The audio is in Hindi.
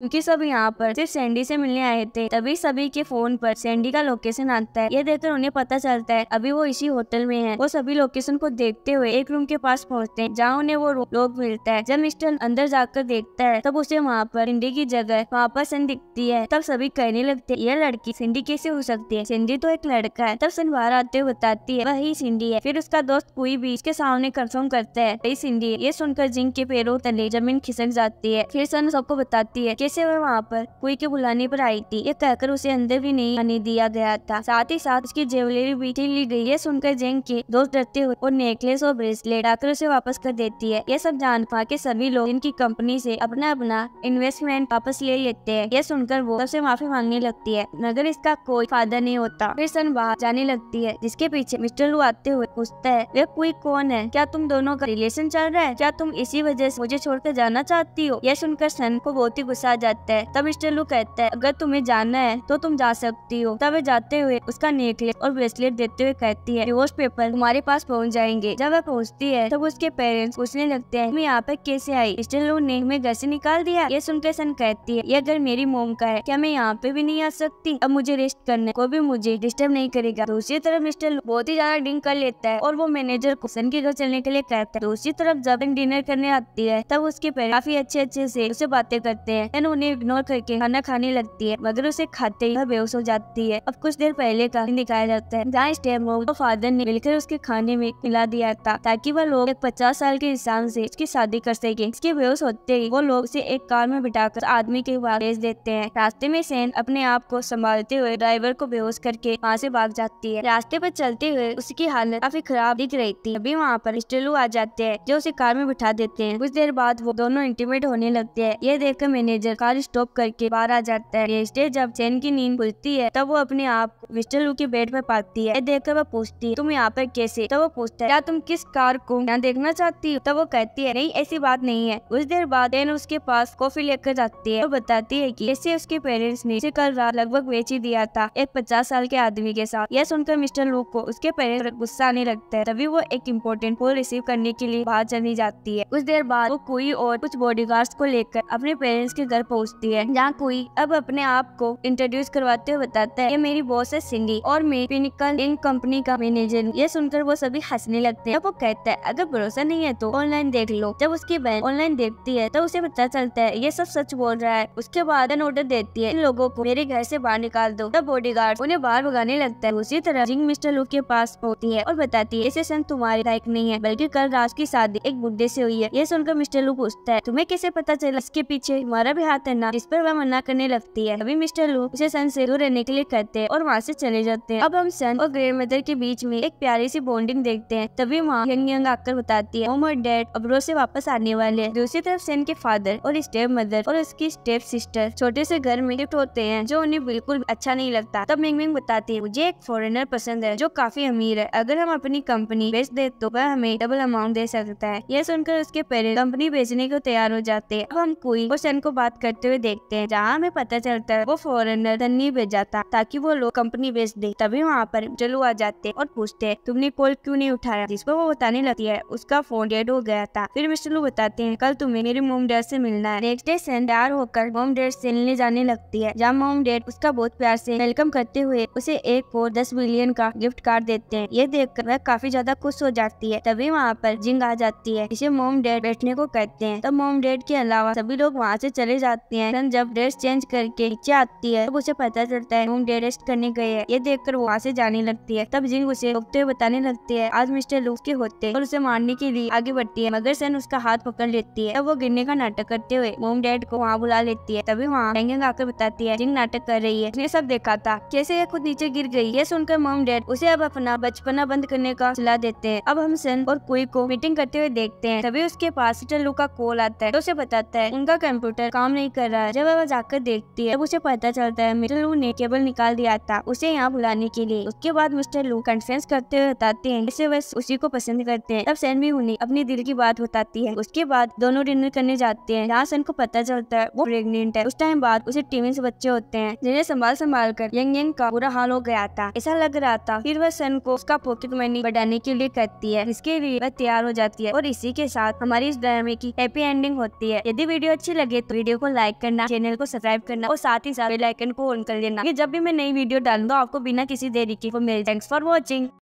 क्योंकि सब यहाँ पर सिर्फ सैंडी से मिलने आए थे तभी सभी के फोन पर सैंडी का लोकेशन आता है ये देखकर उन्हें पता चलता है अभी वो इसी होटल में है वो सभी लोकेशन को देखते हुए एक रूम के पास पहुँचते हैं जहाँ उन्हें वो लोग मिलता है जब मिस्टर अंदर जाकर देखता है तब उसे वहाँ पर सिंडी की जगह वहाँ पर सन दिखती है तब सभी कहने लगते है यह लड़की सिंडी कैसे हो सकती है सिंडी तो एक लड़का है तब सन बाहर आते हुए बताती है वही सिंडी है फिर उसका दोस्त कोई भी उसके सामने कंफर्म करता है वही सिंडी ये सुनकर जिंक के पैरों तले जमीन खिसक जाती है फिर सन सबको बताती है जैसे वह वहाँ पर कोई के बुलाने पर आई थी ये कहकर उसे अंदर भी नहीं आने दिया गया था साथ ही साथ उसकी ज्वेलरी भी छीन ली गई है सुनकर जेंग के दोस्त डरते हुए और नेकलेस और ब्रेसलेट आकर उसे वापस कर देती है यह सब जान पा के सभी लोग इनकी कंपनी से अपना अपना इन्वेस्टमेंट वापस ले लेते हैं यह सुनकर वो सबसे माफी मांगने लगती है मगर इसका कोई फायदा नहीं होता फिर सन बाहर जाने लगती है जिसके पीछे मिस्टर लू आते हुए पूछता है वे कोई कौन है क्या तुम दोनों का रिलेशन चल रहा है क्या तुम इसी वजह से मुझे छोड़कर जाना चाहती हो यह सुनकर सन को बहुत ही गुस्सा जाता है तब मिस्टर लू कहता है अगर तुम्हें जाना है तो तुम जा सकती हो तब जाते हुए उसका नेकलेस और ब्रेसलेट देते हुए कहती है डिवोर्स पेपर तुम्हारे पास पहुँच जाएंगे जब वह पहुँचती है तब उसके पेरेंट्स पूछने लगते हैं तुम्हें यहाँ पे कैसे आई मिस्टर लू ने हमें घर से निकाल दिया ये सुनकर सन कहती है यह घर मेरी मोम का है क्या मैं यहाँ पे भी नहीं आ सकती अब मुझे रेस्ट करना कोई भी मुझे डिस्टर्ब नहीं करेगा दूसरी तरफ मिस्टर लू बहुत ही ज्यादा ड्रिंक कर लेता है और वो मैनेजर को सन के घर चलने के लिए कहता है दूसरी तरफ जब डिनर करने आती है तब उसके पेरेंट्स काफी अच्छे अच्छे से उसे बातें करते हैं उन्हें इग्नोर करके खाना खाने लगती है मगर उसे खाते ही बेहोश हो जाती है अब कुछ देर पहले का दिखाया जाता है जहाँ टाइम वो फादर ने मिलकर उसके खाने में मिला दिया था ताकि वह लोग एक पचास साल के इंसान से उसकी शादी कर सके इसके बेहोश होते ही वो लोग उसे एक कार में कर आदमी के वहाँ भेज देते हैं रास्ते में सेन अपने आप को संभालते हुए ड्राइवर को बेहोश करके वहाँ से भाग जाती है रास्ते पर चलते हुए उसकी हालत काफी खराब दिख रही थी अभी वहाँ पर स्टेलू आ जाते हैं जो उसे कार में बिठा देते हैं कुछ देर बाद वो दोनों इंटीमेट होने लगते हैं ये देखकर मैनेजर कार स्टॉप करके बाहर आ जाता है नेक्स्ट जब चैन की नींद खुलती है तब वो अपने आप मिस्टर लू के बेड पर पाती है देखकर वह पूछती है तुम यहाँ पर कैसे तब वो पूछता है क्या तुम किस कार को यहाँ देखना चाहती हो तब वो कहती है नहीं ऐसी बात नहीं है कुछ देर बाद चैन उसके पास कॉफी लेकर जाती है और बताती है की ऐसे उसके पेरेंट्स ने इसे कल रात लगभग बेच ही दिया था एक पचास साल के आदमी के साथ यह सुनकर मिस्टर लू को उसके पेरेंट्स गुस्सा आने लगता है तभी वो एक इम्पोर्टेंट कॉल रिसीव करने के लिए बाहर चली जाती है कुछ देर बाद वो कोई और कुछ बॉडीगार्ड्स को लेकर अपने पेरेंट्स के घर पहुंचती है जहाँ कोई अब अपने आप को इंट्रोड्यूस करवाते हुए बताता है ये मेरी बॉस है सिंगी और मैं पिनिकल इन कंपनी का मैनेजर ये सुनकर वो सभी हंसने लगते हैं वो कहता है अगर भरोसा नहीं है तो ऑनलाइन देख लो जब उसकी बहन ऑनलाइन देखती है तो उसे पता चलता है ये सब सच बोल रहा है उसके बाद ऑर्डर देती है इन लोगों को मेरे घर से बाहर निकाल दो तब बॉडी उन्हें बाहर भगाने लगता है उसी तरह रिंग मिस्टर लू के पास पहुंचती है और बताती है ऐसे सेशन तुम्हारी लायक नहीं है बल्कि कल राज की शादी एक बुढ़े से हुई है ये सुनकर मिस्टर लू पूछता है तुम्हें कैसे पता चला इसके पीछे तुम्हारा भी हाथ है जिस पर वह मना करने लगती है अभी मिस्टर लू उसे सन से दूर रहने के लिए कहते हैं और वहाँ से चले जाते हैं अब हम सन और ग्रे मदर के बीच में एक प्यारी सी बॉन्डिंग देखते हैं तभी वहाँ यंग यंग आकर बताती है मोम और डैड रोज से वापस आने वाले हैं दूसरी तरफ सन के फादर और स्टेप मदर और उसकी स्टेप सिस्टर छोटे से घर में शिफ्ट होते हैं जो उन्हें बिल्कुल अच्छा नहीं लगता तब मेंग मेंग बताती है मुझे एक फॉरेनर पसंद है जो काफी अमीर है अगर हम अपनी कंपनी बेच दे तो वह हमें डबल अमाउंट दे सकता है यह सुनकर उसके पेरेंट्स कंपनी बेचने को तैयार हो जाते हैं अब हम कोई और सन को बात करते हुए देखते हैं जहाँ हमें पता चलता है वो फॉरेनर धनी भेजा था ताकि वो लोग कंपनी बेच दे तभी वहाँ पर जलू आ जाते और पूछते तुमने कॉल क्यों नहीं उठाया जिस पर वो बताने लगती है उसका फोन डेड हो गया था फिर मिस्टर लू बताते हैं कल तुम्हें मेरे मोम डैड ऐसी मिलना है नेक्स्ट डे सैन तैयार होकर मोम डेड से मिलने जाने लगती है जहाँ मोम डेड उसका बहुत प्यार से वेलकम करते हुए उसे एक और दस मिलियन का गिफ्ट कार्ड देते हैं ये देखकर वह काफी ज्यादा खुश हो जाती है तभी वहाँ पर जिंग आ जाती है इसे मोम डेड बैठने को कहते हैं तब मोम डेड के अलावा सभी लोग वहाँ से चले जाते जाती है जब ड्रेस चेंज करके नीचे आती है तब उसे पता चलता है मूंग रेस्ट करने गए है ये देखकर वो वहाँ से जाने लगती है तब जिंग उसे रोकते हुए बताने लगती है आज मिस्टर लूक के होते और उसे मारने के लिए आगे बढ़ती है मगर सन उसका हाथ पकड़ लेती है तब वो गिरने का नाटक करते हुए मोम डैड को वहाँ बुला लेती है तभी वहाँ हैंगिंग आकर बताती है जिंग नाटक कर रही है उसने सब देखा था कैसे ये खुद नीचे गिर गई ये सुनकर मोम डैड उसे अब अपना बचपना बंद करने का सलाह देते हैं अब हम सन और कोई को मीटिंग करते हुए देखते हैं तभी उसके पास मिस्टर लू का कॉल आता है तो उसे बताता है उनका कंप्यूटर काम नहीं कर रहा जब वह जाकर देखती है तब उसे पता चलता है मिस्टर लू ने केबल निकाल दिया था उसे यहाँ बुलाने के लिए उसके बाद मिस्टर लू कन्फ्रेंस करते हुए बताते हैं जैसे वह उसी को पसंद करते हैं तब सैन भी उन्हें अपने दिल की बात बताती है उसके बाद दोनों डिनर करने जाते हैं जहाँ सन को पता चलता है वो प्रेगनेंट है उस टाइम बाद उसे टीवी से बच्चे होते हैं जिन्हें संभाल संभाल कर यंग यंग का बुरा हाल हो गया था ऐसा लग रहा था फिर वह सन को उसका पॉकेट मनी बढ़ाने के लिए करती है इसके लिए वह तैयार हो जाती है और इसी के साथ हमारी इस ड्रामे की हैप्पी एंडिंग होती है यदि वीडियो अच्छी लगे तो वीडियो को लाइक करना चैनल को सब्सक्राइब करना और साथ ही साथ बेलाइकन को ऑन कर लेना जब भी मैं नई वीडियो डालूंगा आपको बिना किसी देरी के मिल थैंक्स फॉर वॉचिंग